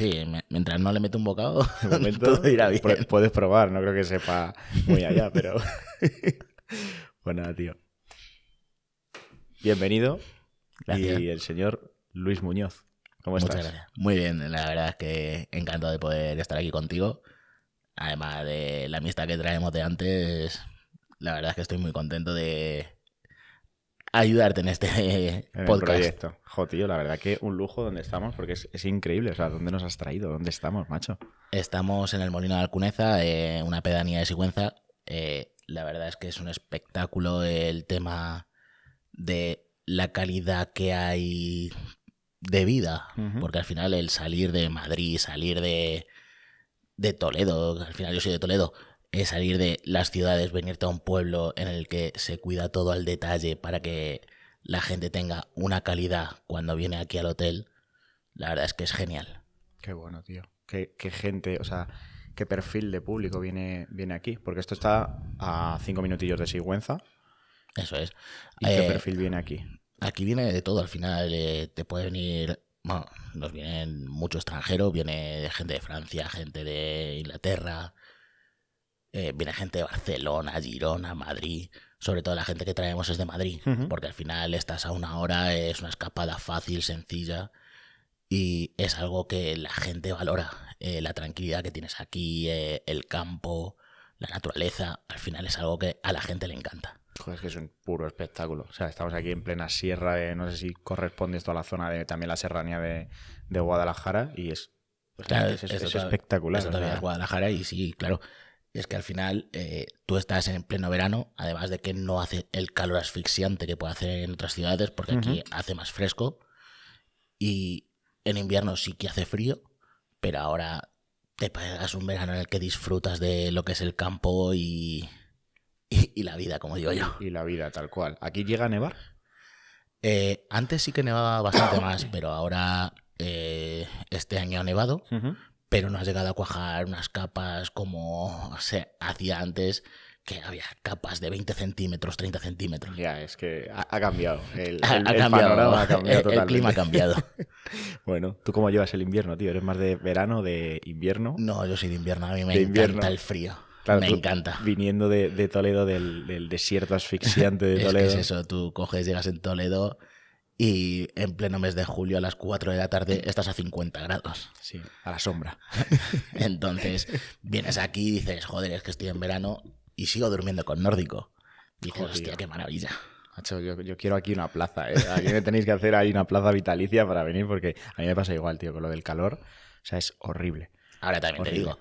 Sí, mientras no le meto un bocado, de momento irá bien. Puedes probar, no creo que sepa muy allá, pero. bueno, pues nada, tío. Bienvenido. Gracias. Y el señor Luis Muñoz. ¿Cómo Muchas Gracias. Muy bien, la verdad es que encantado de poder estar aquí contigo. Además de la amistad que traemos de antes, la verdad es que estoy muy contento de, ayudarte en este eh, podcast. proyecto. Jo, la verdad que un lujo donde estamos, porque es, increíble. O sea, ¿dónde nos has traído? ¿Dónde estamos, macho? Estamos en el Molino de Alcuneza, eh, una pedanía de Sigüenza. Eh, la verdad es que es un espectáculo el tema de la calidad que hay de vida. Porque al final el salir de Madrid, salir de Toledo, al final yo soy de Toledo, es salir de las ciudades, venirte a un pueblo en el que se cuida todo al detalle para que la gente tenga una calidad cuando viene aquí al hotel, la verdad es que es genial. Qué bueno, tío. Qué, qué gente, o sea, qué perfil de público viene, viene aquí. Porque esto está a cinco minutillos de Sigüenza. Eso es. ¿Y qué eh, perfil viene aquí? Aquí viene de todo. Al final eh, te puede venir bueno, nos vienen mucho extranjero, viene gente de Francia, gente de Inglaterra, eh, viene gente de Barcelona, Girona, Madrid, sobre todo la gente que traemos es de Madrid, porque al final estás a una hora, es una escapada fácil, sencilla, y es algo que la gente valora, eh, la tranquilidad que tienes aquí, eh, el campo, la naturaleza, al final es algo que a la gente le encanta. Joder, es que es un puro espectáculo. O sea, estamos aquí en plena sierra no sé si corresponde esto a la zona de también la serranía de, de Guadalajara, y es, es, espectacular. todavía Guadalajara, y sí, claro, y es que al final eh, tú estás en pleno verano, además de que no hace el calor asfixiante que puede hacer en otras ciudades, porque aquí hace más fresco. Y en invierno sí que hace frío, pero ahora te pegas un verano en el que disfrutas de lo que es el campo y, la vida, como digo yo. Y la vida, tal cual. ¿Aquí llega a nevar? Eh, antes sí que nevaba bastante más, pero ahora eh, este año ha nevado pero no has llegado a cuajar unas capas como se hacía antes, que había capas de 20 centímetros, 30 centímetros. Ya, es que ha, cambiado. El, ha, cambiado el, clima ha cambiado. bueno, ¿tú cómo llevas el invierno, tío? ¿Eres más de verano, de invierno? No, yo soy de invierno, a mí me encanta el frío. me encanta. Viniendo de, Toledo, del, del, desierto asfixiante de Toledo. es, que es eso, tú coges, llegas en Toledo y en pleno mes de julio a las 4 de la tarde estás a 50 grados. Sí, a la sombra. Entonces vienes aquí y dices, joder, es que estoy en verano y sigo durmiendo con nórdico. Y dices, hostia, qué maravilla. yo, quiero aquí una plaza. ¿eh? Aquí me tenéis que hacer ahí una plaza vitalicia para venir porque a mí me pasa igual, tío, con lo del calor. O sea, es horrible. Ahora también te digo,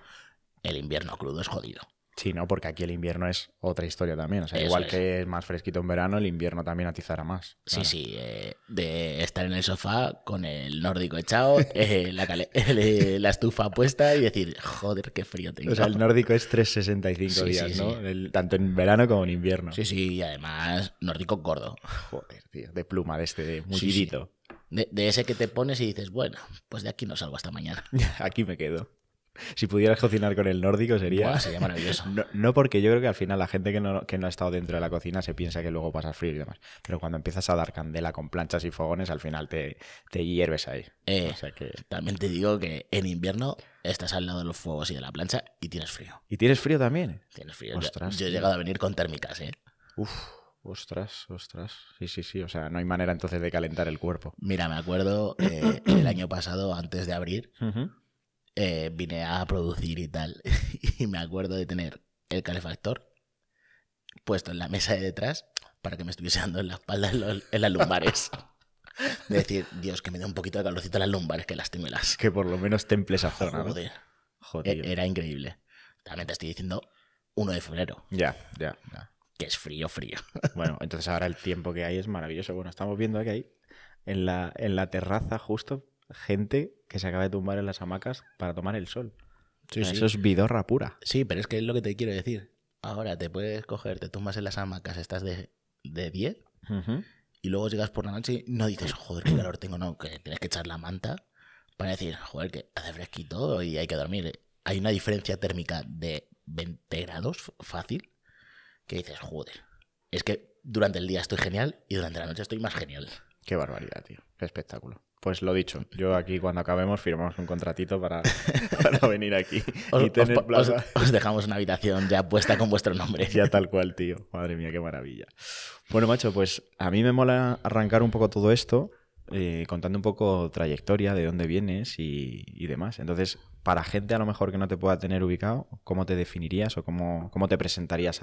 el invierno crudo es jodido. Sí, ¿no? Porque aquí el invierno es otra historia también. O sea, igual que es más fresquito en verano, el invierno también atizará más. Sí, sí. Eh, de estar en el sofá con el nórdico echado, eh, eh, la, estufa puesta y decir, joder, qué frío tengo. O sea, el nórdico es 365 días, ¿no? tanto en verano como en invierno. Sí, sí, y además nórdico gordo. Joder, tío, de pluma de este, de mullidito. de ese que te pones y dices, bueno, pues de aquí no salgo hasta mañana. aquí me quedo si pudieras cocinar con el nórdico sería... sería maravilloso. No, porque yo creo que al final la gente que no, ha estado dentro de la cocina se piensa que luego pasa frío y demás. Pero cuando empiezas a dar candela con planchas y fogones, al final te, te hierves ahí. Eh, o sea que... También te digo que en invierno estás al lado de los fuegos y de la plancha y tienes frío. ¿Y tienes frío también? Tienes frío. Ostras. Yo, he llegado a venir con térmicas, ¿eh? Uf. Ostras, ostras. Sí, sí, sí. O sea, no hay manera entonces de calentar el cuerpo. Mira, me acuerdo eh, el año pasado, antes de abrir, eh, vine a producir y tal. y me acuerdo de tener el calefactor puesto en la mesa de detrás para que me estuviese dando en la espalda en, las lumbares. decir, Dios, que me dé un poquito de calorcito en las lumbares, que las las Que por lo menos temple esa zona. Joder. E-, era increíble. También te estoy diciendo 1 de febrero. Ya, ya, ah, Que es frío, frío. Bueno, entonces ahora el tiempo que hay es maravilloso. Bueno, estamos viendo aquí en la, en la terraza justo gente que se acaba de tumbar en las hamacas para tomar el sol. Eso es vidorra pura. Sí, pero es que es lo que te quiero decir. Ahora te puedes coger, te tumbas en las hamacas, estás de, 10 y luego llegas por la noche y no dices, joder, qué calor tengo, no, que tienes que echar la manta para decir, joder, que hace fresquito y hay que dormir. Hay una diferencia térmica de 20 grados fácil que dices, joder, es que durante el día estoy genial y durante la noche estoy más genial. Qué barbaridad, tío. Qué espectáculo. Pues lo dicho, yo aquí cuando acabemos firmamos un contratito para, venir aquí y tener os, os, dejamos una habitación ya puesta con vuestro nombre. Ya tal cual, tío. Madre mía, qué maravilla. Bueno, macho, pues a mí me mola arrancar un poco todo esto, eh, contando un poco trayectoria, de dónde vienes y, demás. Entonces, para gente a lo mejor que no te pueda tener ubicado, ¿cómo te definirías o cómo, cómo te presentarías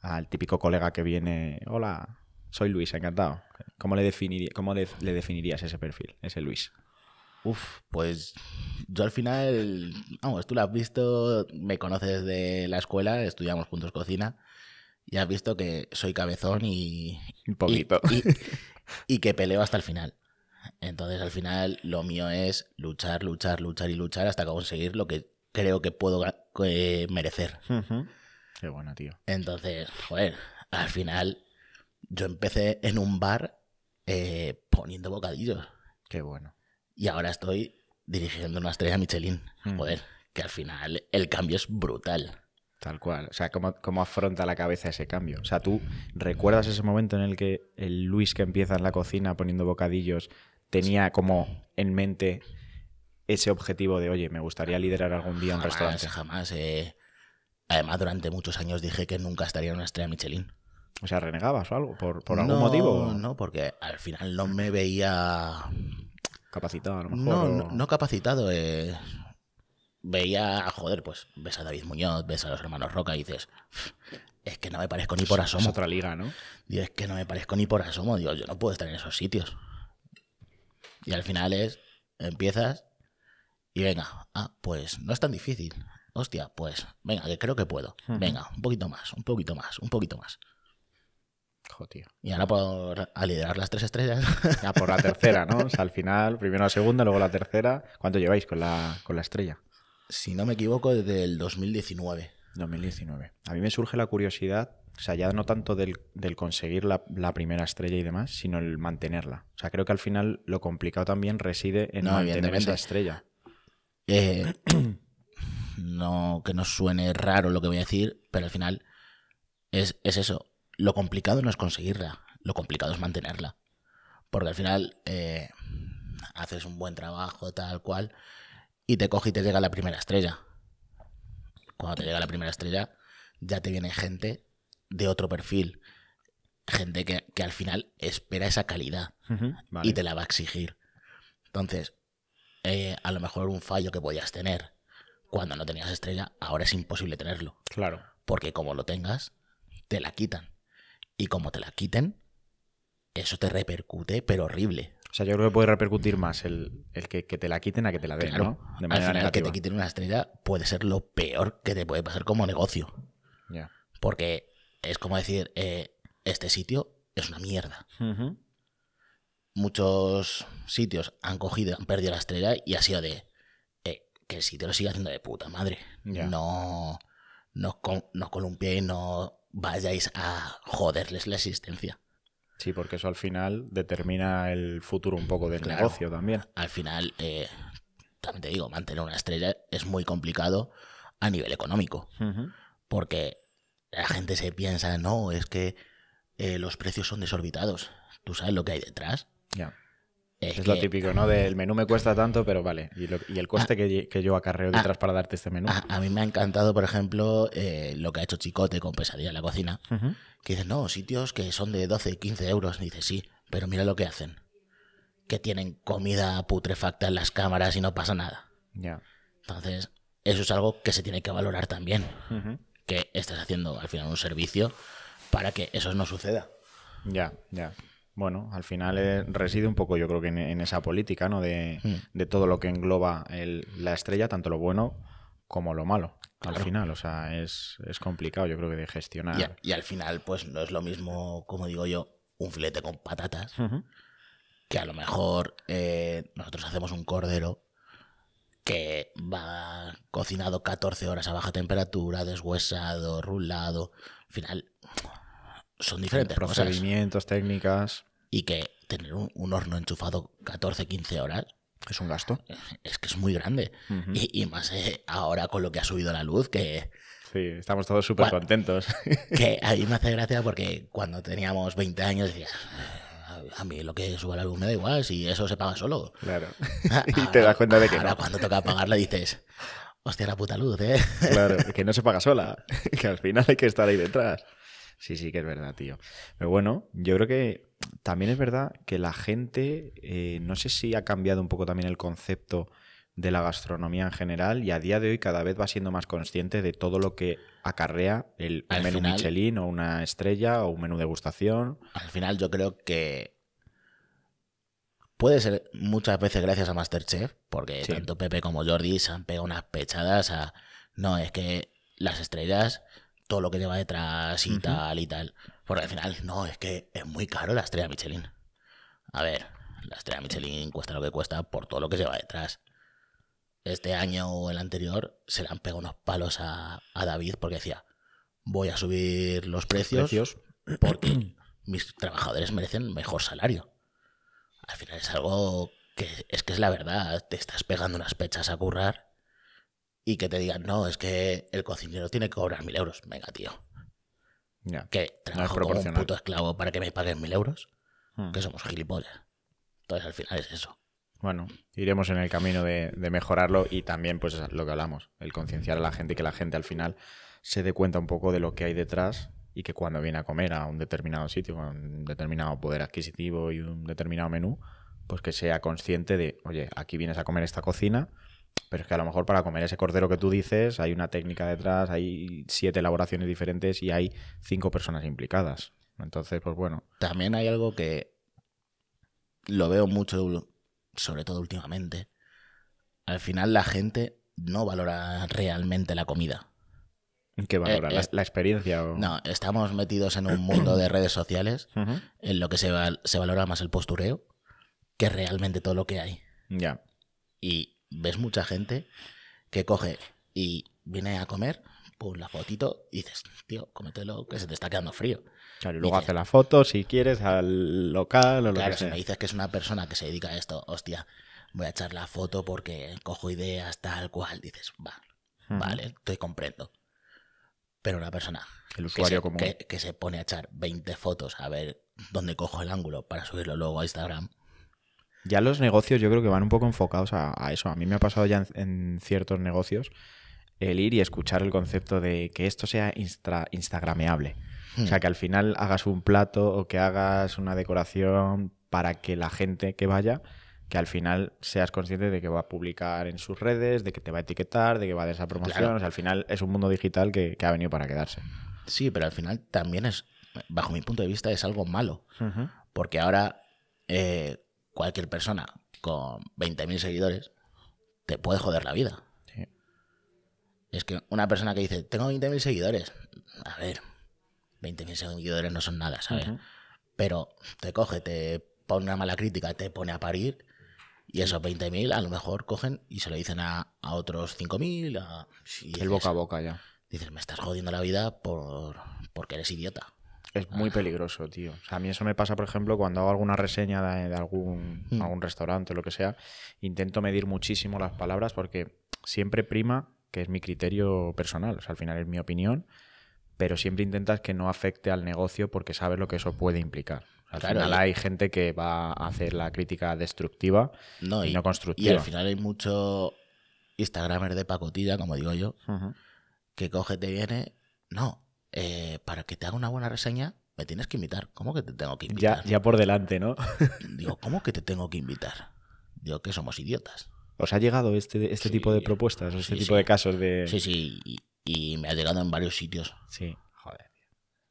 al típico colega que viene? Hola, soy Luis, encantado. ¿Cómo le, definiría, cómo le definirías ese perfil, ese Luis? Uf, pues yo al final, vamos, tú lo has visto, me conoces de la escuela, estudiamos juntos cocina, y has visto que soy cabezón y... Un poquito. Y, que peleo hasta el final. Entonces al final lo mío es luchar, luchar, luchar y luchar hasta conseguir lo que creo que puedo merecer. Qué bueno, tío. Entonces, joder, al final yo empecé en un bar eh, poniendo bocadillos. Qué bueno. Y ahora estoy dirigiendo una estrella Michelin. Hmm. Joder, que al final el cambio es brutal. Tal cual. O sea, ¿cómo, afronta la cabeza ese cambio? O sea, ¿tú recuerdas ese momento en el que el Luis que empieza en la cocina poniendo bocadillos tenía como en mente ese objetivo de, oye, me gustaría liderar algún día un restaurante? Jamás. Eh. Además, durante muchos años dije que nunca estaría en una estrella Michelin. O sea, renegabas o algo, por, algún motivo. No, porque al final no me veía. Capacitado, a lo mejor. No, no, no capacitado. Eh. Veía, joder, pues ves a David Muñoz, ves a los hermanos Roca y dices, es que no me parezco ni por asomo. Es otra liga, ¿no? Digo, es que no me parezco ni por asomo. Digo, yo no puedo estar en esos sitios. Y al final es, empiezas y venga, ah, pues no es tan difícil. Hostia, pues venga, que creo que puedo. Venga, un poquito más, un poquito más, un poquito más. Y ahora por, a liderar las tres estrellas. Ya por la tercera, ¿no? O sea, al final, primero la segunda, luego la tercera. ¿Cuánto lleváis con la, estrella? Si no me equivoco, desde el 2019. 2019. A mí me surge la curiosidad, o sea, ya no tanto del, conseguir la, primera estrella y demás, sino el mantenerla. O sea, creo que al final lo complicado también reside en mantener esa estrella. Eh, no, que no suene raro lo que voy a decir, pero al final es, es eso lo complicado no es conseguirla, lo complicado es mantenerla. Porque al final eh, haces un buen trabajo, tal cual, y te coge y te llega la primera estrella. Cuando te llega la primera estrella, ya te viene gente de otro perfil. Gente que, al final espera esa calidad y te la va a exigir. Entonces, eh, a lo mejor un fallo que podías tener cuando no tenías estrella, ahora es imposible tenerlo. Claro. Porque como lo tengas, te la quitan. Y como te la quiten, eso te repercute, pero horrible. O sea, yo creo que puede repercutir más el, que, te la quiten a que te la den, ¿no? De manera Al final, que te quiten una estrella puede ser lo peor que te puede pasar como negocio. Porque es como decir, eh, este sitio es una mierda. Muchos sitios han cogido, han perdido la estrella y ha sido de eh, que el sitio lo siga haciendo de puta madre. no No, no, no columpiéis, no vayáis a joderles la existencia. Sí, porque eso al final determina el futuro un poco del negocio también. Al final, eh, también te digo, mantener una estrella es muy complicado a nivel económico. Porque la gente se piensa, no, es que eh, los precios son desorbitados. ¿Tú sabes lo que hay detrás? Ya. Es, lo típico, ¿no? Del menú me cuesta tanto, pero vale. Y, el coste ah, que, yo acarreo ah, detrás para darte este menú. Ah, a, mí me ha encantado, por ejemplo, eh, lo que ha hecho Chicote con Pesadilla en la cocina. Que dices, no, sitios que son de 12, 15 euros. dice dices, sí, pero mira lo que hacen. Que tienen comida putrefacta en las cámaras y no pasa nada. Ya. Entonces, eso es algo que se tiene que valorar también. Que estás haciendo al final un servicio para que eso no suceda. Ya, ya. Bueno, al final eh, reside un poco, yo creo que en, esa política, ¿no? Hmm. De, todo lo que engloba la estrella, tanto lo bueno como lo malo. Al final, o sea, es, complicado, yo creo que de gestionar. Y, al final, pues no es lo mismo, como digo yo, un filete con patatas, que a lo mejor eh, nosotros hacemos un cordero que va cocinado 14 horas a baja temperatura, deshuesado, rulado. Al final, son diferentes Procedimientos, técnicas. Y que tener un, horno enchufado 14, 15 horas. Es un gasto. Es que es muy grande. y, más eh, ahora con lo que ha subido la luz, que. Sí, estamos todos súper contentos. Que a mí me hace gracia porque cuando teníamos 20 años decías a mí lo que suba la luz me da igual, si eso se paga solo. Claro. y te das cuenta de que. Ahora cuando toca pagarla dices, hostia, la puta luz, ¿eh? Claro, que no se paga sola, que al final hay que estar ahí detrás. Sí, sí, que es verdad, tío. Pero bueno, yo creo que también es verdad que la gente, eh, no sé si ha cambiado un poco también el concepto de la gastronomía en general y a día de hoy cada vez va siendo más consciente de todo lo que acarrea el menú Michelin o una estrella o un menú degustación. Al final yo creo que puede ser muchas veces gracias a Masterchef, porque tanto Pepe como Jordi se han pegado unas pechadas a... No, es que las estrellas todo lo que lleva detrás y tal y tal. Porque al final, no, es que es muy caro la estrella Michelin. A ver, la estrella Michelin cuesta lo que cuesta por todo lo que lleva detrás. Este año o el anterior se le han pegado unos palos a, David porque decía, voy a subir los precios, precios. porque mis trabajadores merecen mejor salario. Al final es algo que es que es la verdad, te estás pegando unas pechas a currar y que te digan, no, es que el cocinero tiene que cobrar mil euros. Venga, tío. Que trabajo como un puto esclavo para que me paguen mil euros. Hmm. Que somos gilipollas. Entonces, al final es eso. Bueno, iremos en el camino de, de mejorarlo y también, pues, lo que hablamos, el concienciar a la gente y que la gente al final se dé cuenta un poco de lo que hay detrás y que cuando viene a comer a un determinado sitio, con un determinado poder adquisitivo y un determinado menú, pues que sea consciente de, oye, aquí vienes a comer esta cocina, pero es que a lo mejor para comer ese cordero que tú dices hay una técnica detrás, hay siete elaboraciones diferentes y hay cinco personas implicadas. Entonces, pues bueno. También hay algo que lo veo mucho, sobre todo últimamente. Al final la gente no valora realmente la comida. ¿Qué valora? Eh, eh, ¿La, experiencia? No, estamos metidos en un mundo de redes sociales en lo que se, se valora más el postureo que realmente todo lo que hay. Ya. Y ves mucha gente que coge y viene a comer, por la fotito, y dices, tío, cómetelo, que se te está quedando frío. Claro, luego hace la foto, si quieres, al local o lo que sea. me dices que es una persona que se dedica a esto, hostia, voy a echar la foto porque cojo ideas, tal cual, dices, va, vale, estoy comprendo. Pero una persona el usuario que se pone a echar 20 fotos a ver dónde cojo el ángulo para subirlo luego a Instagram, ya los negocios yo creo que van un poco enfocados a, eso. A mí me ha pasado ya en, ciertos negocios el ir y escuchar el concepto de que esto sea instagrameable. O sea, hmm. que al final hagas un plato o que hagas una decoración para que la gente que vaya, que al final seas consciente de que va a publicar en sus redes, de que te va a etiquetar, de que va a dar esa promoción. O sea, al final es un mundo digital que, ha venido para quedarse. Sí, pero al final también es, bajo mi punto de vista, es algo malo. Porque ahora eh, cualquier persona con 20.000 seguidores te puede joder la vida. Es que una persona que dice, tengo 20.000 seguidores, a ver, 20.000 seguidores no son nada, ¿sabes? Pero te coge, te pone una mala crítica, te pone a parir y esos 20.000 a lo mejor cogen y se lo dicen a, otros 5.000. A... El boca a boca ya. Dices, me estás jodiendo la vida por, porque eres idiota. Es muy ah. peligroso, tío. a mí eso me pasa, por ejemplo, cuando hago alguna reseña de, mm. algún, restaurante o lo que sea, intento medir muchísimo las palabras porque siempre prima, que es mi criterio personal, o sea, al final es mi opinión, pero siempre intentas que no afecte al negocio porque sabes lo que eso puede implicar. Al final hay gente que va a hacer la crítica destructiva y, no constructiva. Y al final hay mucho Instagramer de pacotilla, como digo yo, que coge, te viene, no, eh, para que te haga una buena reseña, me tienes que invitar. ¿Cómo que te tengo que invitar? Ya, por delante, ¿no? Digo, ¿cómo que te tengo que invitar? Digo, que somos idiotas. ¿Os ha llegado este, este tipo de propuestas, este tipo de casos de...? Sí, sí, y, me ha llegado en varios sitios. Sí, joder.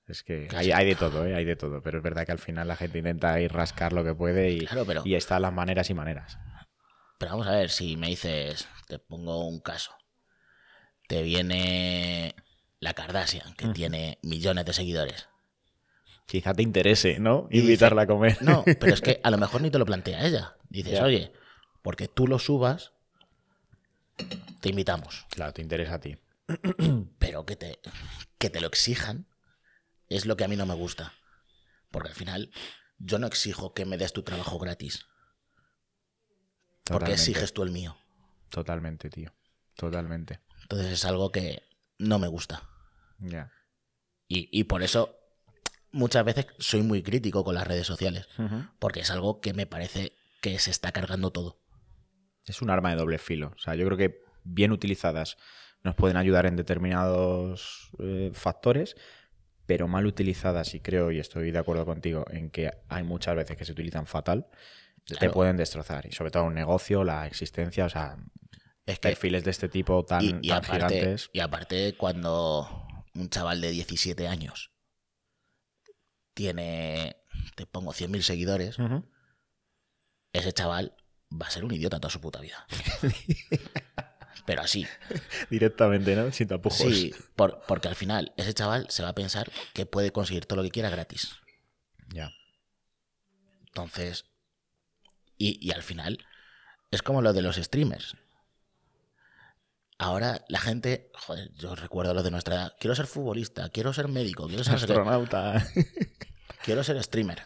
Es que hay, de todo, ¿eh? hay de todo, pero es verdad que al final la gente intenta ir rascar lo que puede y, pero... y están las maneras y maneras. Pero vamos a ver, si me dices, te pongo un caso. Te viene la Kardashian, que tiene millones de seguidores. Quizá te interese, ¿no? Invitarla a comer. No, pero es que a lo mejor ni te lo plantea ella. Dices, oye, porque tú lo subas, te invitamos. Claro, te interesa a ti. Pero que te, que te lo exijan es lo que a mí no me gusta. Porque al final yo no exijo que me des tu trabajo gratis. Porque exiges tú el mío. Totalmente, tío. Totalmente. Entonces es algo que no me gusta. Y, por eso muchas veces soy muy crítico con las redes sociales, porque es algo que me parece que se está cargando todo. Es un arma de doble filo. O sea, yo creo que bien utilizadas nos pueden ayudar en determinados eh, factores, pero mal utilizadas, y creo, y estoy de acuerdo contigo, en que hay muchas veces que se utilizan fatal, te pueden destrozar. Y sobre todo un negocio, la existencia, o sea, es que, perfiles de este tipo tan, gigantes. Y aparte, cuando un chaval de 17 años tiene, te pongo 100.000 seguidores, ese chaval va a ser un idiota toda su puta vida. Pero así. Directamente, ¿no? Sin tapujos. Sí, porque al final ese chaval se va a pensar que puede conseguir todo lo que quiera gratis. Ya. Entonces, y, y al final es como lo de los streamers. Ahora la gente, joder, yo recuerdo lo de nuestra edad. quiero ser futbolista, quiero ser médico, quiero ser astronauta, quiero ser streamer.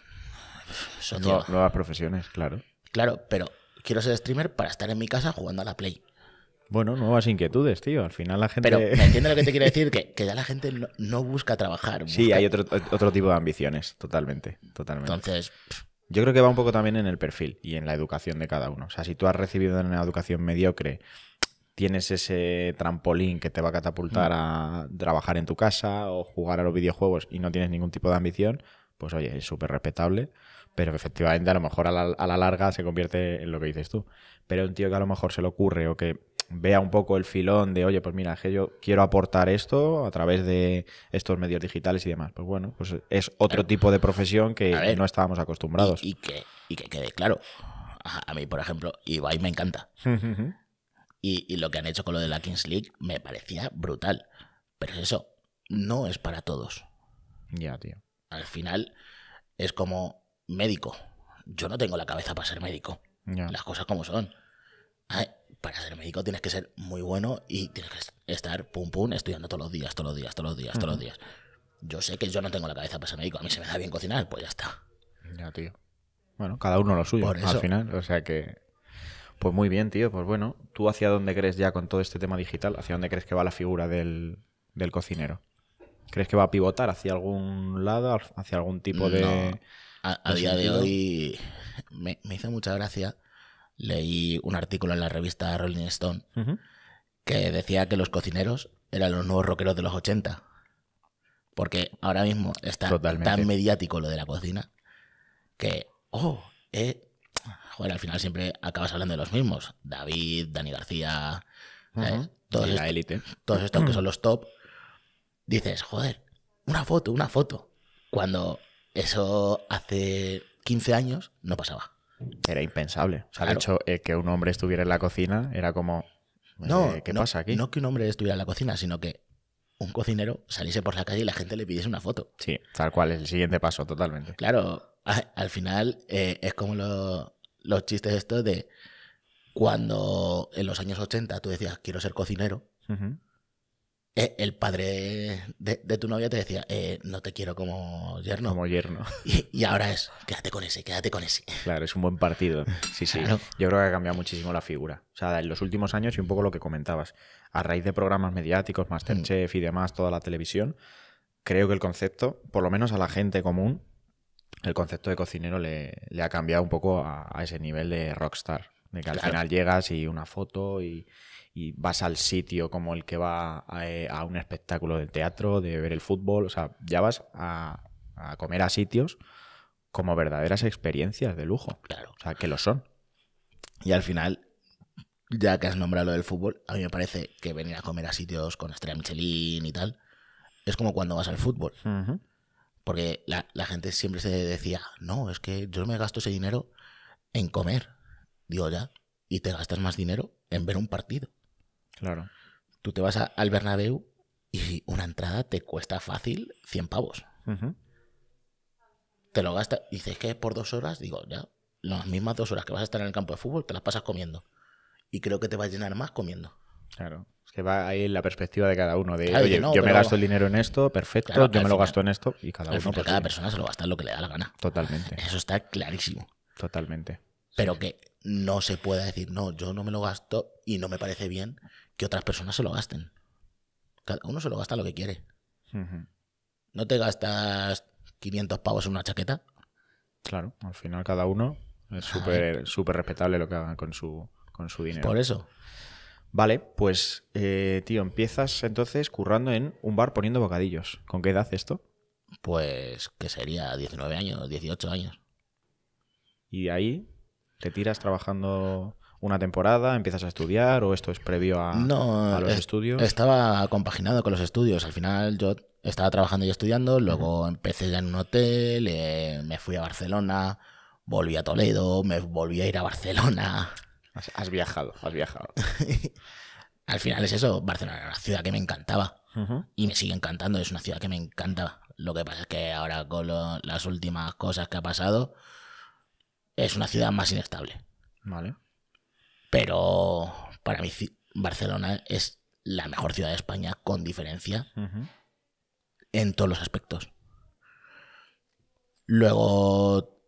son nuevas profesiones, claro. Claro, pero quiero ser streamer para estar en mi casa jugando a la Play. Bueno, nuevas inquietudes, tío. Al final la gente. Pero me entiendes lo que te quiero decir, que, ya la gente no, busca trabajar. Sí, hay otro, tipo de ambiciones, totalmente. totalmente. Entonces. Yo creo que va un poco también en el perfil y en la educación de cada uno. O sea, si tú has recibido una educación mediocre tienes ese trampolín que te va a catapultar mm. a trabajar en tu casa o jugar a los videojuegos y no tienes ningún tipo de ambición, pues oye, es súper respetable, pero efectivamente a lo mejor a la, larga se convierte en lo que dices tú. Pero un tío que a lo mejor se le ocurre o que vea un poco el filón de, oye, pues mira, que yo quiero aportar esto a través de estos medios digitales y demás. Pues bueno, pues es otro tipo de profesión que no estábamos acostumbrados. Y, que, y que quede claro, a mí, por ejemplo, Ibai me encanta. Y, lo que han hecho con lo de la Kings League me parecía brutal. Pero eso, no es para todos. Ya, tío. Al final es como médico. Yo no tengo la cabeza para ser médico. Las cosas como son. para ser médico tienes que ser muy bueno y tienes que estar pum pum estudiando todos los días, todos los días, todos los días, todos los días. Yo sé que yo no tengo la cabeza para ser médico. A mí se me da bien cocinar, pues ya está. Ya, tío. Bueno, cada uno lo suyo, al final. O sea que pues muy bien, tío. Pues bueno, ¿tú hacia dónde crees ya con todo este tema digital? ¿Hacia dónde crees que va la figura del, cocinero? ¿Crees que va a pivotar hacia algún lado, hacia algún tipo de... A, día de hoy me, me, hizo mucha gracia. Leí un artículo en la revista Rolling Stone que decía que los cocineros eran los nuevos rockeros de los 80. Porque ahora mismo está tan mediático lo de la cocina que, oh, eh joder, al final siempre acabas hablando de los mismos. David, Dani García, la élite. todos estos que son los top. Dices, joder, una foto, una foto. Cuando eso hace 15 años no pasaba. Era impensable. O sea, el hecho, de eh, que un hombre estuviera en la cocina era como. No, ¿qué pasa aquí? No que un hombre estuviera en la cocina, sino que un cocinero saliese por la calle y la gente le pidiese una foto. Sí, tal cual, es el siguiente paso, totalmente. Claro, al final eh, es como los chistes estos de cuando en los años 80 tú decías, quiero ser cocinero, eh, el padre de, tu novia te decía, eh, no te quiero como yerno. Como yerno. Y, ahora es, quédate con ese, quédate con ese. Claro, es un buen partido. Sí, sí. Yo creo que ha cambiado muchísimo la figura. O sea, en los últimos años y un poco lo que comentabas. A raíz de programas mediáticos, mm. Masterchef y demás, toda la televisión, creo que el concepto, por lo menos a la gente común, el concepto de cocinero le, ha cambiado un poco a, ese nivel de rockstar. De que al final llegas y una foto y, vas al sitio como el que va eh, a, un espectáculo de teatro, de ver el fútbol. O sea, ya vas a, comer a sitios como verdaderas experiencias de lujo. Claro. O sea, que lo son. Y al final, ya que has nombrado lo del fútbol, a mí me parece que venir a comer a sitios con estrella Michelin y tal, es como cuando vas al fútbol. Porque la, gente siempre se decía, no, es que yo me gasto ese dinero en comer. Digo, ya, y te gastas más dinero en ver un partido. Claro. Tú te vas al Bernabéu y una entrada te cuesta fácil 100 pavos. Te lo gastas, dices que por dos horas, digo, ya, las mismas dos horas que vas a estar en el campo de fútbol te las pasas comiendo. Y creo que te vas a llenar más comiendo. Claro se va ahí en la perspectiva de cada uno. De, oye, yo me gasto el dinero en esto, perfecto, yo me lo gasto en esto y cada uno. Pues, cada persona se lo gasta lo que le da la gana. Totalmente. Eso está clarísimo. Totalmente. Pero que no se pueda decir, no, yo no me lo gasto y no me parece bien que otras personas se lo gasten. Cada uno se lo gasta lo que quiere. No te gastas 500 pavos en una chaqueta. Claro, al final cada uno es súper respetable lo que hagan con su, con su dinero. Por eso. Vale, pues, eh, tío, empiezas entonces currando en un bar poniendo bocadillos. ¿Con qué edad esto? Pues que sería 19 años, 18 años. Y ahí te tiras trabajando una temporada, empiezas a estudiar o esto es previo a, los estudios? Estaba compaginado con los estudios. Al final yo estaba trabajando y estudiando, luego empecé ya en un hotel, eh, me fui a Barcelona, volví a Toledo, me volví a ir a Barcelona. Has viajado, has viajado. Al final es eso, Barcelona era una ciudad que me encantaba y me sigue encantando, es una ciudad que me encanta. Lo que pasa es que ahora con las últimas cosas que ha pasado es una ciudad más inestable. Vale. Pero para mí Barcelona es la mejor ciudad de España con diferencia en todos los aspectos. Luego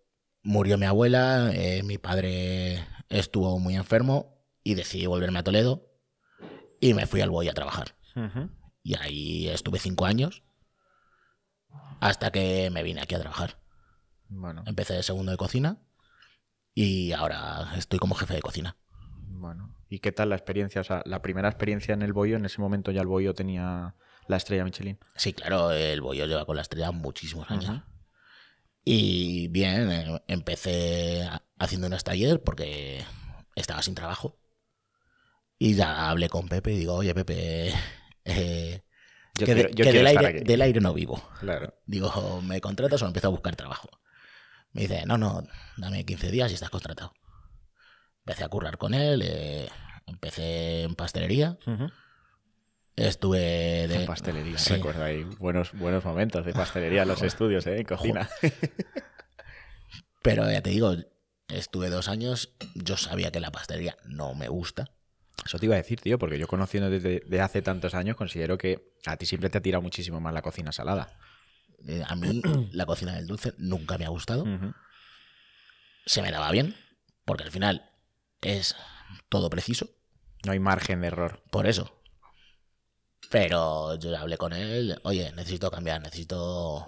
murió mi abuela, eh, mi padre estuvo muy enfermo y decidí volverme a Toledo y me fui al Boyo a trabajar. Y ahí estuve cinco años hasta que me vine aquí a trabajar. Bueno. Empecé de segundo de cocina y ahora estoy como jefe de cocina. Bueno. ¿Y qué tal la experiencia? O sea, la primera experiencia en el Boyo, en ese momento ya el Boyo tenía la estrella Michelin. Sí, claro, el Boyo lleva con la estrella muchísimos años. Y bien, eh, empecé haciendo unas talleres porque estaba sin trabajo. Y ya hablé con Pepe y digo, oye Pepe, que, del, aire, no vivo. Claro. Digo, ¿me contratas o empiezo a buscar trabajo? Me dice, no, no, dame 15 días y estás contratado. Empecé a currar con él, eh, empecé en pastelería. Estuve de... pastelería, sí. recuerdo ahí buenos, buenos momentos de pastelería en los estudios, ¿eh? En cocina. Pero ya te digo, estuve dos años, yo sabía que la pastelería no me gusta. Eso te iba a decir, tío, porque yo conociendo desde, hace tantos años, considero que a ti siempre te ha tirado muchísimo más la cocina salada. Eh, a mí la cocina del dulce nunca me ha gustado. Se me daba bien, porque al final es todo preciso. No hay margen de error. Por eso. Pero yo hablé con él, oye, necesito cambiar, necesito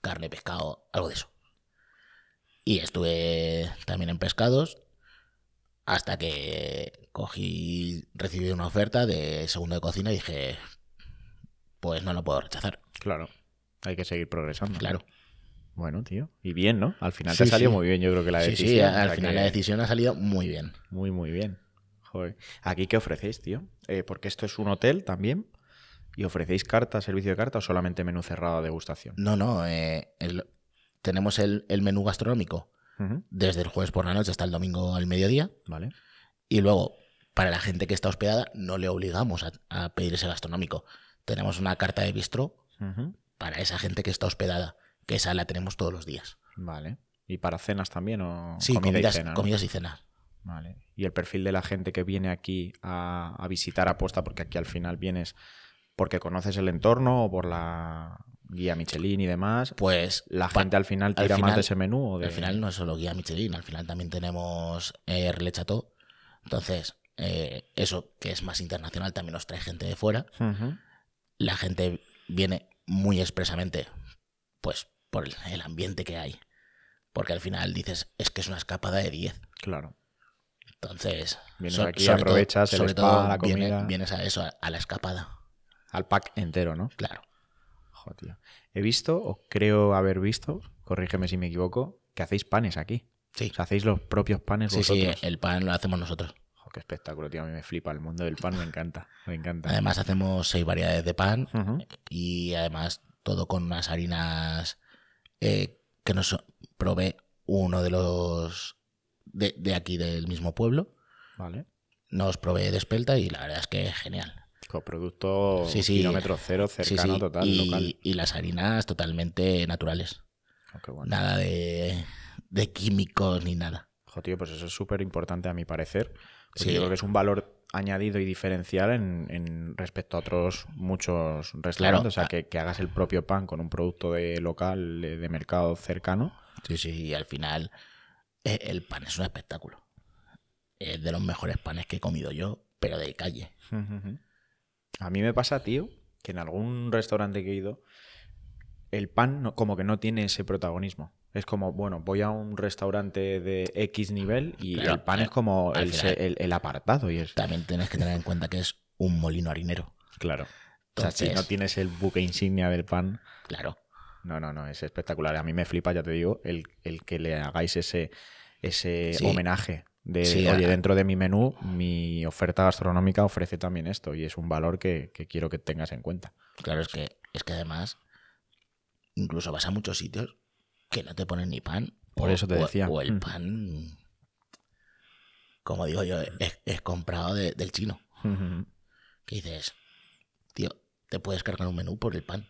carne, pescado, algo de eso. Y estuve también en pescados hasta que cogí, recibí una oferta de segundo de cocina y dije, pues no lo puedo rechazar. Claro, hay que seguir progresando. Claro. Bueno, tío. Y bien, ¿no? Al final te ha salido muy bien, yo creo que la decisión. Sí, al final la decisión ha salido muy bien. Muy, muy bien. Joder. ¿Aquí qué ofrecéis, tío? Eh, porque esto es un hotel también. ¿Y ofrecéis carta, servicio de carta o solamente menú cerrado de degustación? No, no. Eh, tenemos el, menú gastronómico desde el jueves por la noche hasta el domingo al mediodía. Vale. Y luego, para la gente que está hospedada, no le obligamos a, pedir ese gastronómico. Tenemos una carta de bistro para esa gente que está hospedada, que esa la tenemos todos los días. Vale. ¿Y para cenas también? O sí, comidas, y comidas y cenas. Y el perfil de la gente que viene aquí a, visitar apuesta porque aquí al final vienes porque conoces el entorno o por la guía Michelin y demás, pues la gente al final tira más de ese menú. Al final no es solo guía Michelin, al final también tenemos eh, Entonces, eh, eso que es más internacional también nos trae gente de fuera. La gente viene muy expresamente, pues por el ambiente que hay. Porque al final dices, es que es una escapada de 10. Claro. Entonces, aprovechas Vienes, a eso, a, la escapada. Al pack entero, ¿no? Claro. He visto, o creo haber visto, corrígeme si me equivoco, que hacéis panes aquí. Sí. hacéis los propios panes sí, vosotros. Sí, el pan lo hacemos nosotros. qué espectáculo, tío. A mí me flipa. El mundo del pan me encanta. Me encanta. Además, hacemos seis variedades de pan y además todo con unas harinas eh, que nos provee uno de los de, aquí, del mismo pueblo. Vale. Nos provee de espelta y la verdad es que es genial. Producto kilómetro cero, cercano, total, y, Y las harinas totalmente naturales. Oh, nada de, de, químicos ni nada. Ojo, tío, pues eso es súper importante a mi parecer. Porque yo creo que es un valor añadido y diferencial en, respecto a otros muchos restaurantes. o sea, que, que, hagas el propio pan con un producto de local, de mercado cercano. Sí, sí, y al final eh, el pan es un espectáculo. Es de los mejores panes que he comido yo, pero de calle. A mí me pasa, tío, que en algún restaurante que he ido, el pan como que no tiene ese protagonismo. Es como, bueno, voy a un restaurante de X nivel y el pan es como el, apartado. Y También tienes que tener en cuenta que es un molino harinero. Claro. o sea, si no tienes el buque insignia del pan. Claro. No, no, no, es espectacular. A mí me flipa, ya te digo, el, que le hagáis ese, ese homenaje de, oye, dentro de mi menú, mi oferta gastronómica ofrece también esto y es un valor que, quiero que tengas en cuenta. Claro, es que, es que además, incluso vas a muchos sitios que no te ponen ni pan. Por eso te decía. O, el mm. pan, como digo yo, es, comprado del chino. ¿Qué dices, tío, te puedes cargar un menú por el pan.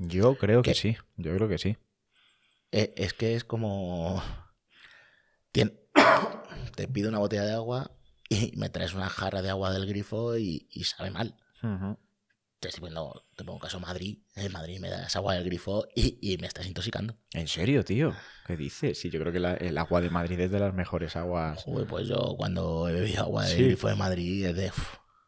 Yo creo que, sí, yo creo que sí. E, es, que es como... Te pido una botella de agua y me traes una jarra de agua del grifo y, sabe mal. Te te pongo caso Madrid, eh, en Madrid me das agua del grifo y, me estás intoxicando. ¿En serio, tío? ¿Qué dices? Sí, yo creo que el agua de Madrid es de las mejores aguas. pues yo cuando he bebido agua del grifo de Madrid es de...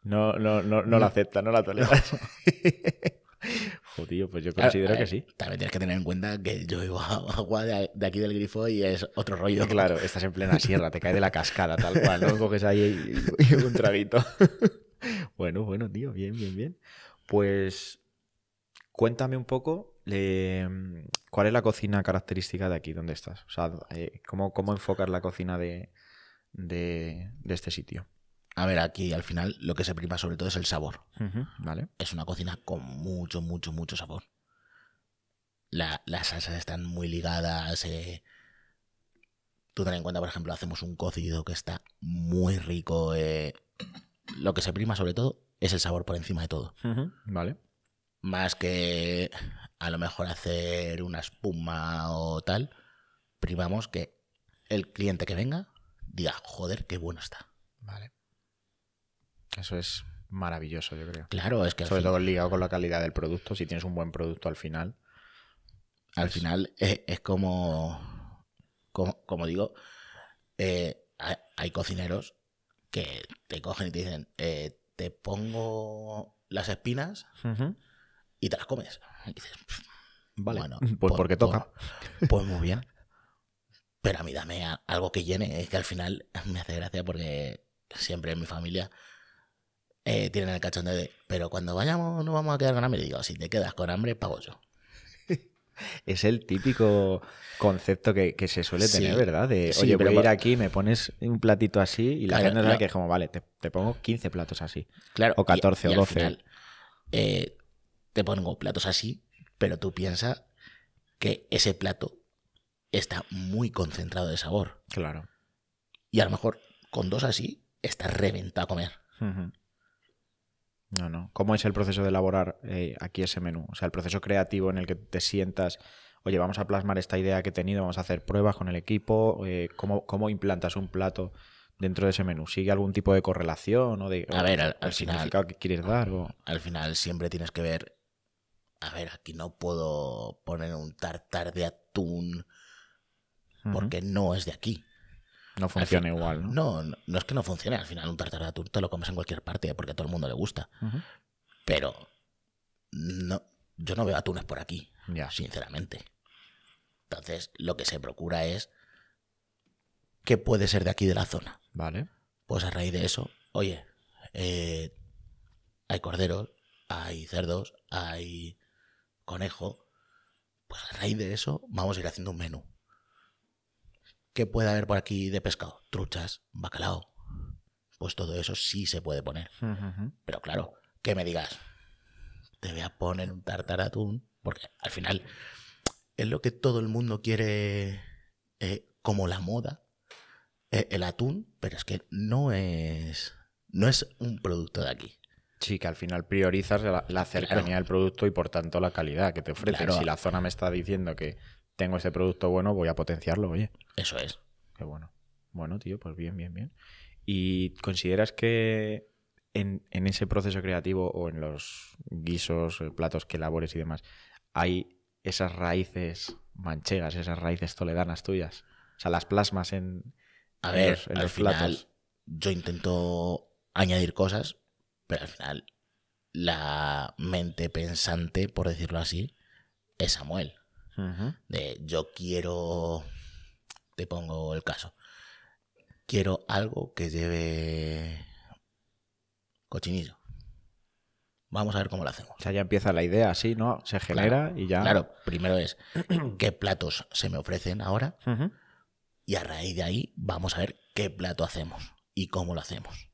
No, no, no, la acepta, no la tolera. Pues, tío pues yo considero que eh, sí. Tal vez tienes que tener en cuenta que yo llevo agua de, aquí del grifo y es otro rollo. Claro, estás en plena sierra, te cae de la cascada, tal cual, ¿no? Coges ahí un traguito. bueno, bueno, tío, bien, bien, bien. Pues cuéntame un poco em, cuál es la cocina característica de aquí, dónde estás. O sea, eh, cómo, cómo enfocar la cocina de este sitio. A ver, aquí al final lo que se prima sobre todo es el sabor. vale. Es una cocina con mucho, mucho, mucho sabor. las salsas están muy ligadas. Eh. Tú ten en cuenta, por ejemplo, hacemos un cocido que está muy rico. Eh. Lo que se prima sobre todo es el sabor por encima de todo. vale. Más que a lo mejor hacer una espuma o tal, primamos que el cliente que venga diga, joder, qué bueno está. Vale. Eso es maravilloso, yo creo. Claro, es que. Sobre todo ligado con la calidad del producto. Si tienes un buen producto al final. Al final eh, es, como, como, digo, eh, hay, cocineros que te cogen y te dicen: eh, Te pongo las espinas y te las comes. Y dices: Vale, pues, pues porque toca. Pues, pues muy bien. Pero a mí dame algo que llene. Es que al final me hace gracia porque siempre en mi familia eh, tienen el cachondeo de, pero cuando vayamos no vamos a quedar con hambre. digo, si te quedas con hambre, pago yo. Es el típico concepto que, se suele tener, ¿verdad? De, oye, pero voy a ir aquí, me pones un platito así y la gente es que es como, vale, te, pongo 15 platos así. Claro. O 14 o 12. Eh, te pongo platos así, pero tú piensas que ese plato está muy concentrado de sabor. Claro. Y a lo mejor con dos así, estás reventado a comer. No, no. ¿Cómo es el proceso de elaborar eh, aquí ese menú? O sea, el proceso creativo en el que te sientas, oye, vamos a plasmar esta idea que he tenido, vamos a hacer pruebas con el equipo, eh, ¿cómo, implantas un plato dentro de ese menú? ¿Sigue algún tipo de correlación o de a ver, al, significado que quieres dar? Al final siempre tienes que ver, a ver, aquí no puedo poner un tartar de atún porque no es de aquí. No funciona igual. ¿no? ¿no? es que no funcione. Al final, un tartar de atún te lo comes en cualquier parte porque a todo el mundo le gusta. Pero no, yo no veo atunes por aquí, sinceramente. Entonces, lo que se procura es qué puede ser de aquí de la zona. Vale. Pues a raíz de eso, oye, eh, hay corderos, hay cerdos, hay conejo. Pues a raíz de eso, vamos a ir haciendo un menú. ¿Qué puede haber por aquí de pescado? Truchas, bacalao. Pues todo eso sí se puede poner. Pero claro, que me digas, te voy a poner un tartar atún, porque al final es lo que todo el mundo quiere eh, como la moda, eh, el atún, pero es que no es, no es un producto de aquí. Sí, que al final priorizas la, cercanía del producto y por tanto la calidad que te ofrece. Claro. Si la zona me está diciendo que tengo ese producto bueno, voy a potenciarlo, oye. Eso es. Qué bueno. Bueno, tío, pues bien, bien, bien. ¿Y consideras que en, ese proceso creativo o en los guisos, eh, platos que elabores y demás, hay esas raíces manchegas, esas raíces toledanas tuyas? O sea, las plasmas en, a ver, en los platos. Yo intento añadir cosas, pero al final la mente pensante, por decirlo así, es Samuel. De yo quiero, te pongo el caso, quiero algo que lleve cochinillo. Vamos a ver cómo lo hacemos. O sea, ya empieza la idea así, ¿no? Se genera y ya. Claro, primero es qué platos se me ofrecen ahora y a raíz de ahí vamos a ver qué plato hacemos y cómo lo hacemos.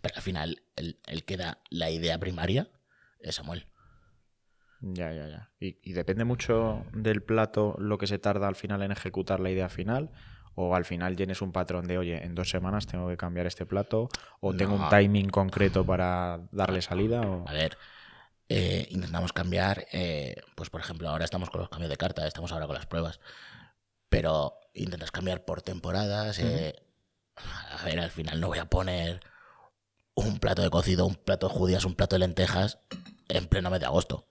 Pero al final, el que da la idea primaria es Samuel. Ya, ya, ya. Y, depende mucho del plato lo que se tarda al final en ejecutar la idea final. O al final tienes un patrón de, oye, en dos semanas tengo que cambiar este plato. O tengo un timing concreto para darle salida. A ver, eh, intentamos cambiar. Eh, pues por ejemplo, ahora estamos con los cambios de carta, estamos ahora con las pruebas. Pero intentas cambiar por temporadas. Eh, a ver, al final no voy a poner un plato de cocido, un plato de judías, un plato de lentejas en pleno mes de agosto.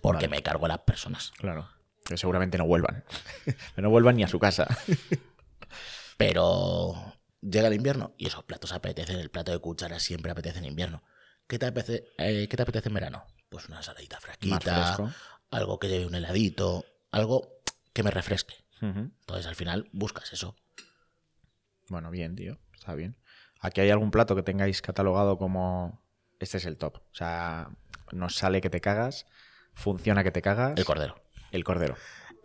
Porque me cargo a las personas. Claro. Que seguramente no vuelvan. no vuelvan ni a su casa. Pero llega el invierno y esos platos apetecen. El plato de cuchara siempre apetece en invierno. ¿Qué te apetece, eh, ¿qué te apetece en verano? Pues una saladita fresquita, algo que lleve un heladito, algo que me refresque. Entonces al final buscas eso. Bueno, bien, tío. Está bien. ¿Aquí hay algún plato que tengáis catalogado como este es el top? O sea, nos sale que te cagas funciona que te cagas. El cordero. El cordero.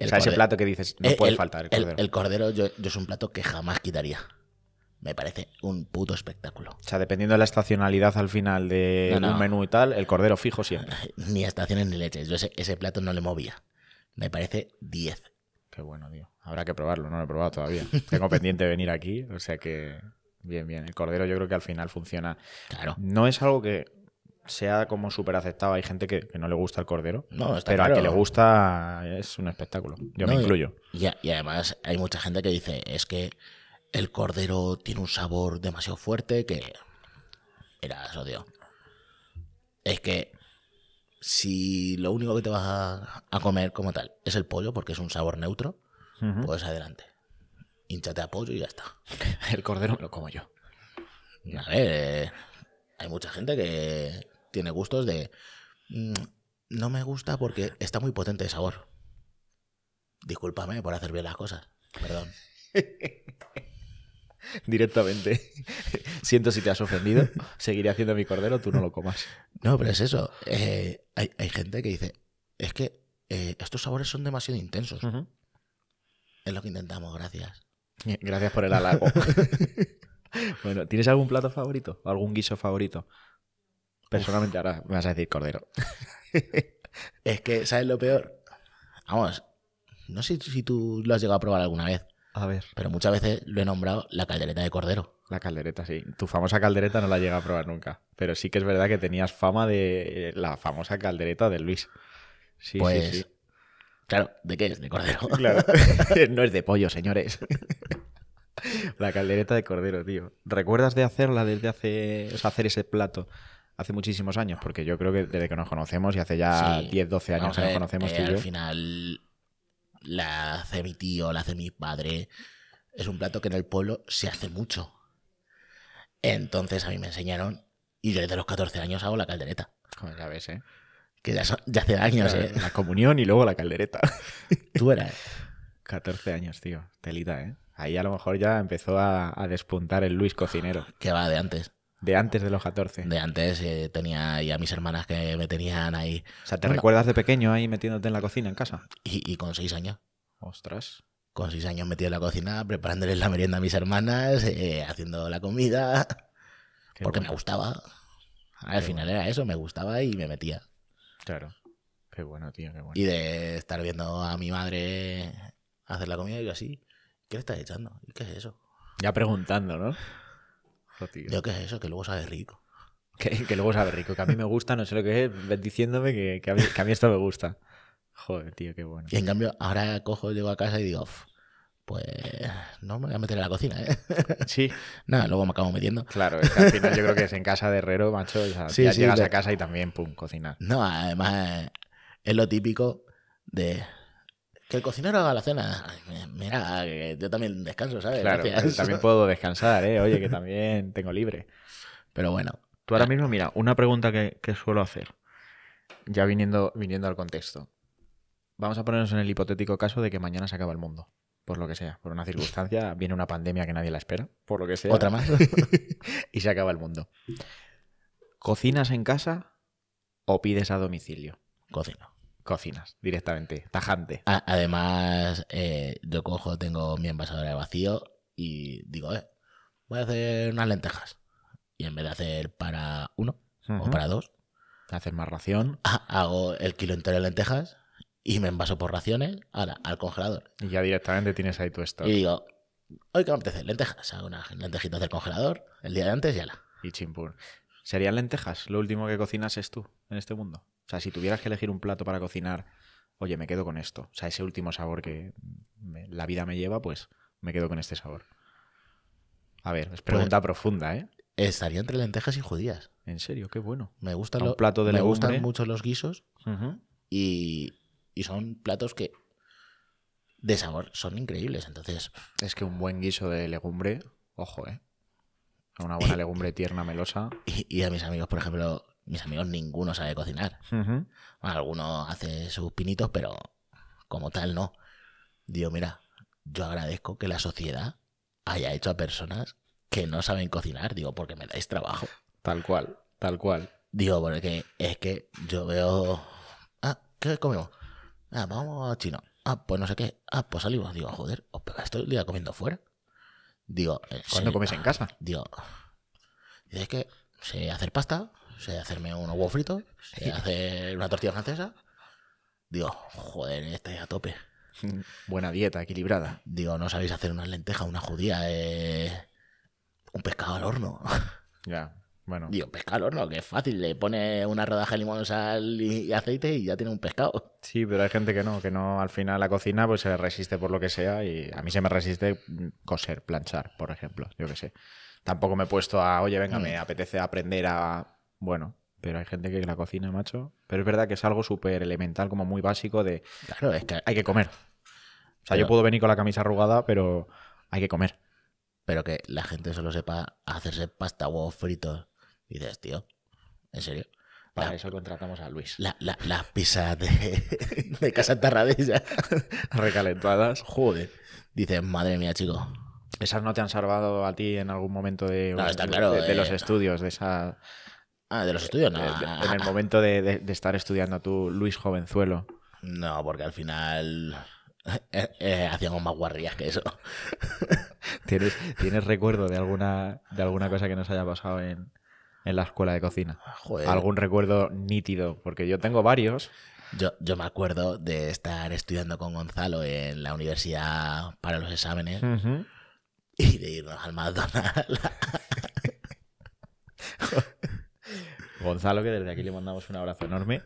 o sea, ese plato que dices, no eh, puede faltar el cordero. El, cordero yo, es un plato que jamás quitaría. Me parece un puto espectáculo. O sea, dependiendo de la estacionalidad al final de un menú y tal, el cordero fijo siempre. ni estaciones ni leches. Yo ese, ese plato no le movía. Me parece 10. Qué bueno, tío. Habrá que probarlo, no lo he probado todavía. Tengo pendiente de venir aquí, o sea que Bien, bien. El cordero yo creo que al final funciona. Claro. No es algo que sea como súper aceptado. Hay gente que, no le gusta el cordero, no, pero a que le gusta es un espectáculo. Yo me incluyo. Y, además hay mucha gente que dice, es que el cordero tiene un sabor demasiado fuerte que... Era eso, Es que si lo único que te vas a, comer como tal es el pollo, porque es un sabor neutro, pues adelante. Hinchate a pollo y ya está. el cordero lo como yo. A ver, eh, hay mucha gente que, tiene gustos de... Mm, no me gusta porque está muy potente de sabor. Discúlpame por hacer bien las cosas. Perdón. Directamente. Siento si te has ofendido. Seguiré haciendo mi cordero, tú no lo comas. No, pero es eso. Eh, hay, gente que dice, es que eh, estos sabores son demasiado intensos. Es lo que intentamos, gracias. Eh, gracias por el halago. bueno, ¿tienes algún plato favorito? ¿Algún guiso favorito? Personalmente ahora me vas a decir cordero. es que, ¿sabes lo peor? Vamos, no sé si tú lo has llegado a probar alguna vez. A ver. Pero muchas veces lo he nombrado la caldereta de cordero. La caldereta, sí. Tu famosa caldereta no la llega a probar nunca. Pero sí que es verdad que tenías fama de eh, la famosa caldereta de Luis. Sí, sí, pues, sí. Claro, ¿de qué es? De cordero. Claro. no es de pollo, señores. la caldereta de cordero, tío. ¿Recuerdas de hacerla desde hace. hacer ese plato hace muchísimos años, porque yo creo que desde que nos conocemos y hace ya 10, 12 años que nos eh, conocemos. Eh, al final la hace mi tío, la hace mi padre. Es un plato que en el pueblo se hace mucho. Entonces a mí me enseñaron y yo desde los 14 años hago la caldereta. Como ya ves, ¿eh? Que ya, hace años, la, ¿eh? La comunión y luego la caldereta. Tú eras. 14 años, tío. Telita, ¿eh? Ahí a lo mejor ya empezó a despuntar el Luis cocinero. Que va de antes. De antes de los 14. De antes eh, tenía ya mis hermanas que me tenían ahí. O sea, ¿te recuerdas de pequeño ahí metiéndote en la cocina en casa? Y, con seis años. Ostras. Con seis años metido en la cocina, preparándoles la merienda a mis hermanas, eh, haciendo la comida. porque me gustaba. Al final era eso, me gustaba y me metía. Claro. Qué bueno, tío, qué bueno. Y de estar viendo a mi madre hacer la comida y yo así, ¿qué le estás echando? qué es eso? Ya preguntando, ¿no? Yo qué es eso, que luego sabe rico. Que, luego sabe rico, que a mí me gusta, no sé lo que es, diciéndome que, a mí, esto me gusta. Joder, tío, qué bueno. Y en cambio, ahora cojo, llego a casa y digo, pues no me voy a meter en la cocina, ¿eh? Sí. Nada, luego me acabo metiendo. Claro, al final yo creo que es en casa de herrero, macho, ya llegas a casa y también, pum, cocinar. No, además es lo típico de que el cocinero haga la cena. mira, yo también descanso, ¿sabes? Claro, eh, también puedo descansar, ¿eh? Oye, que también tengo libre. Pero bueno. Tú ahora mismo, mira, una pregunta que, suelo hacer, ya viniendo, viniendo al contexto. Vamos a ponernos en el hipotético caso de que mañana se acaba el mundo, por lo que sea, por una circunstancia, viene una pandemia que nadie la espera, por lo que sea. Otra más. y se acaba el mundo. ¿Cocinas en casa o pides a domicilio? Cocino cocinas directamente, tajante. además, eh, yo cojo, tengo mi envasadora de vacío y digo, eh, voy a hacer unas lentejas. Y en vez de hacer para uno o para dos, haces más ración. Hago el kilo entero de lentejas y me envaso por raciones ahora, al congelador. Y ya directamente tienes ahí tu esto Y digo, hoy que me apetece lentejas, hago unas lentejitas del congelador, el día de antes y la Y chimpur. ¿Serían lentejas lo último que cocinas es tú en este mundo? O sea, si tuvieras que elegir un plato para cocinar, oye, me quedo con esto. O sea, ese último sabor que la vida me lleva, pues me quedo con este sabor. A ver, es pues, pregunta profunda, ¿eh? Estaría entre lentejas y judías. En serio, qué bueno. Me, gustan. lo, plato de me gustan mucho los guisos y, y son platos que de sabor son increíbles. Entonces, es que un buen guiso de legumbre, ojo, ¿eh? Una buena legumbre tierna, melosa. y, a mis amigos, por ejemplo, mis amigos ninguno sabe cocinar. algunos hacen sus pinitos, pero como tal no. Digo, mira, yo agradezco que la sociedad haya hecho a personas que no saben cocinar, digo, porque me dais trabajo. Tal cual, tal cual. Digo, porque es que yo veo... Ah, ¿qué comemos? Ah, vamos a chino. Ah, pues no sé qué. Ah, pues salimos. Digo, joder, os pegáis el día comiendo fuera. Digo, eh, ¿cuándo comes en casa? Digo, es que sé hacer pasta, sé hacerme unos huevos fritos, sé hacer una tortilla francesa. Digo, joder, estáis a tope. Buena dieta, equilibrada. Digo, no sabéis hacer unas lentejas, una judía, eh, un pescado al horno. Ya, bueno. Digo, pescado al horno, que es fácil. Le pone una rodaja de limón, sal y aceite y ya tiene un pescado. Sí, pero hay gente que no, que no al final la cocina pues se resiste por lo que sea y a mí se me resiste coser, planchar, por ejemplo, yo qué sé. Tampoco me he puesto a, oye, venga, mm. me apetece aprender a bueno, pero hay gente que la cocina, macho. Pero es verdad que es algo súper elemental, como muy básico de... Claro, es que hay que comer. O sea, yo puedo venir con la camisa arrugada, pero hay que comer. Pero que la gente solo sepa hacerse pasta, huevos fritos. Y dices, tío, ¿en serio? Para eso contratamos a Luis. Las la, la pizzas de, de, Casa Tarradilla. recalentadas. Joder. Dices, madre mía, chico. ¿Esas no te han salvado a ti en algún momento de, los eh. estudios, de esa Ah, de los estudios, no. En el momento de, estar estudiando tú, Luis Jovenzuelo. No, porque al final eh, eh, hacíamos más guarrías que eso. ¿Tienes, recuerdo de alguna, de alguna cosa que nos haya pasado en, la escuela de cocina? ¿Algún recuerdo nítido? Porque yo tengo varios. Yo, yo, me acuerdo de estar estudiando con Gonzalo en la universidad para los exámenes y de irnos al McDonald's Gonzalo, que desde aquí le mandamos un abrazo enorme.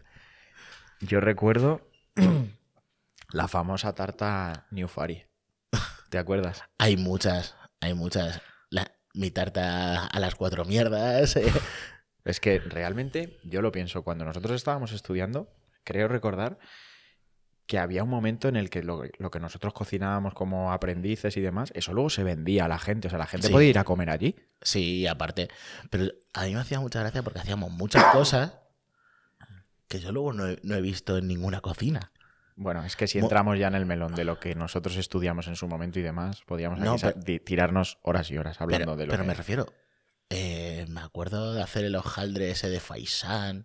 Yo recuerdo la famosa tarta New Fari. ¿Te acuerdas? Hay muchas, hay muchas. mi tarta a las cuatro mierdas. Eh. Es que realmente yo lo pienso, cuando nosotros estábamos estudiando, creo recordar que había un momento en el que lo, que nosotros cocinábamos como aprendices y demás, eso luego se vendía a la gente. O sea, la gente podía ir a comer allí. Sí, aparte. Pero a mí me hacía mucha gracia porque hacíamos muchas cosas que yo luego no he, visto en ninguna cocina. Bueno, es que si entramos ya en el melón de lo que nosotros estudiamos en su momento y demás, podíamos tirarnos horas y horas hablando de lo Pero me refiero, eh, me acuerdo de hacer el hojaldre ese de Faisán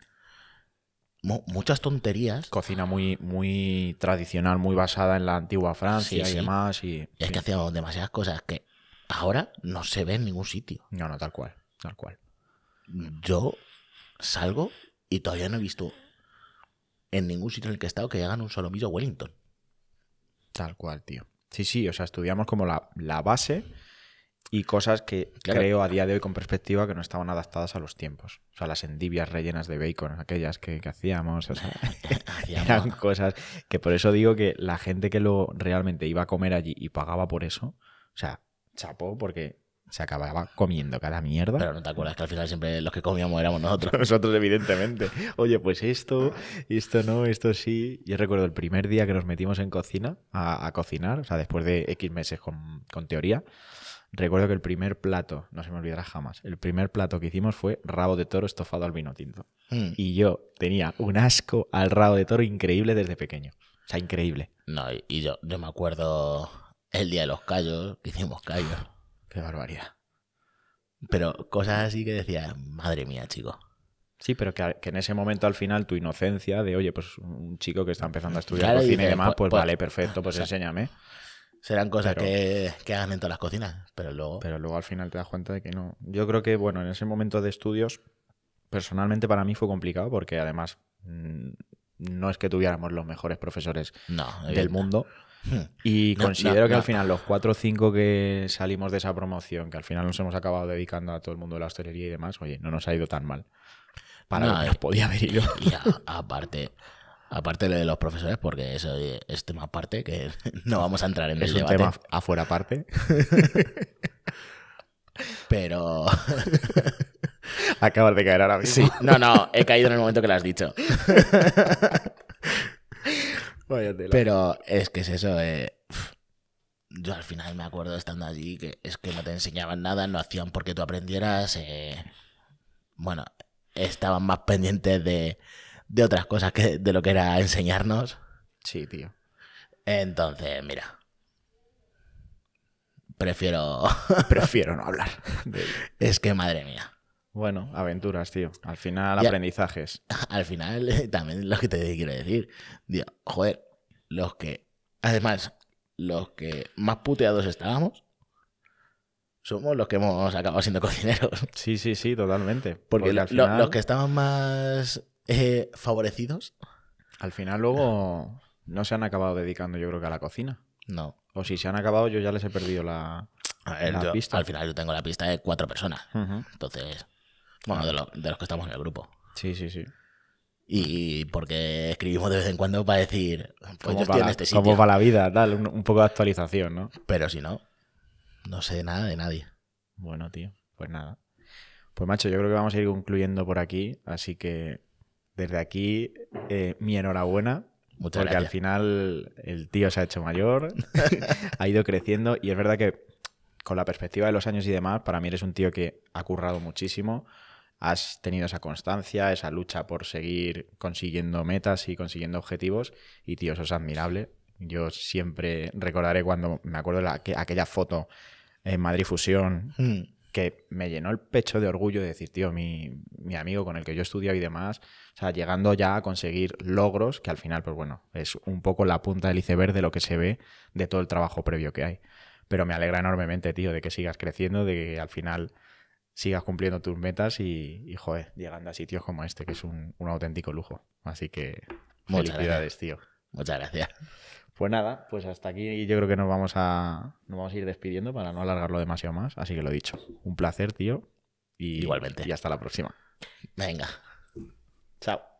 muchas tonterías. Cocina muy, muy tradicional, muy basada en la antigua Francia y demás. Y, es que hacíamos demasiadas cosas que ahora no se ve en ningún sitio. No, no, tal cual, tal cual. Yo salgo y todavía no he visto en ningún sitio en el que he estado que hagan un solo miso Wellington. Tal cual, tío. Sí, sí, o sea, estudiamos como la, la base y cosas que creo a día de hoy con perspectiva que no estaban adaptadas a los tiempos. O sea, las endivias rellenas de bacon, aquellas que, hacíamos, eran cosas que por eso digo que la gente que lo realmente iba a comer allí y pagaba por eso, o sea, chapó porque se acababa comiendo cada mierda. Pero no te acuerdas que al final siempre los que comíamos éramos nosotros. nosotros, evidentemente. Oye, pues esto, esto no, esto sí. Yo recuerdo el primer día que nos metimos en cocina a, cocinar, o sea, después de X meses con, con teoría. Recuerdo que el primer plato, no se me olvidará jamás, el primer plato que hicimos fue rabo de toro estofado al vino tinto. Hmm. Y yo tenía un asco al rabo de toro increíble desde pequeño. O sea, increíble. No, y, yo, me acuerdo el día de los callos, que hicimos callos. Qué barbaridad. Pero cosas así que decía, madre mía, chico. Sí, pero que, en ese momento al final tu inocencia de, oye, pues un chico que está empezando a estudiar cocina y, demás, pues, pues, pues, vale, perfecto, pues enséñame. Serán cosas que, hagan en todas las cocinas, pero luego... Pero luego al final te das cuenta de que no. Yo creo que, bueno, en ese momento de estudios, personalmente para mí fue complicado porque además mm, no es que tuviéramos los mejores profesores del mundo. Hmm. Y considero que al final los cuatro o cinco que salimos de esa promoción, que al final nos hemos acabado dedicando a todo el mundo de la hostelería y demás, oye, no nos ha ido tan mal. Para lo nos eh, podía haber ido. Y aparte, Aparte de los profesores, porque eso es tema aparte que no vamos a entrar en es tema afuera aparte. Pero. Acabas de caer ahora mismo. no, no, he caído en el momento que lo has dicho. Pero es que es eso. Eh, yo al final me acuerdo estando allí que es que no te enseñaban nada, no hacían porque tú aprendieras. Eh, bueno, estaban más pendientes de de otras cosas que de lo que era enseñarnos. Sí, tío. Entonces, mira. Prefiero. Prefiero no hablar. Es que madre mía. Bueno, aventuras, tío. Al final, aprendizajes. Al final, también lo que te quiero decir. Tío, joder, los que. Además, los que más puteados estábamos somos los que hemos acabado siendo cocineros. Sí, sí, sí, totalmente. Porque, al final... los que estamos más eh, favorecidos. Al final luego no se han acabado dedicando yo creo que a la cocina. No. O si se han acabado yo ya les he perdido la, pista. Al final yo tengo la pista de cuatro personas. Entonces, bueno, de, los que estamos en el grupo. Sí, sí, sí. Y porque escribimos de vez en cuando para decir, pues cómo va para este la vida, tal, un, un, poco de actualización, ¿no? Pero si no, no sé nada de nadie. Bueno, tío, pues nada. Pues macho, yo creo que vamos a ir concluyendo por aquí, así que desde aquí, eh, mi enhorabuena. porque al final el tío se ha hecho mayor, ha ido creciendo y es verdad que con la perspectiva de los años y demás, para mí eres un tío que ha currado muchísimo, has tenido esa constancia, esa lucha por seguir consiguiendo metas y consiguiendo objetivos y tío, eso es admirable. Yo siempre recordaré cuando me acuerdo de aquella foto en Madrid Fusión. Hmm que me llenó el pecho de orgullo de decir, tío, mi, amigo con el que yo estudio y demás, o sea, llegando ya a conseguir logros que al final, pues bueno, es un poco la punta del iceberg de lo que se ve de todo el trabajo previo que hay. Pero me alegra enormemente, tío, de que sigas creciendo, de que al final sigas cumpliendo tus metas y, y joder, llegando a sitios como este, que es un, auténtico lujo. Así que, Muchas felicidades, gracias. tío. Muchas gracias. Pues nada, pues hasta aquí yo creo que nos vamos a, vamos a ir despidiendo para no alargarlo demasiado más. Así que lo dicho, un placer, tío. Y, Igualmente. Y hasta la próxima. Venga. Chao.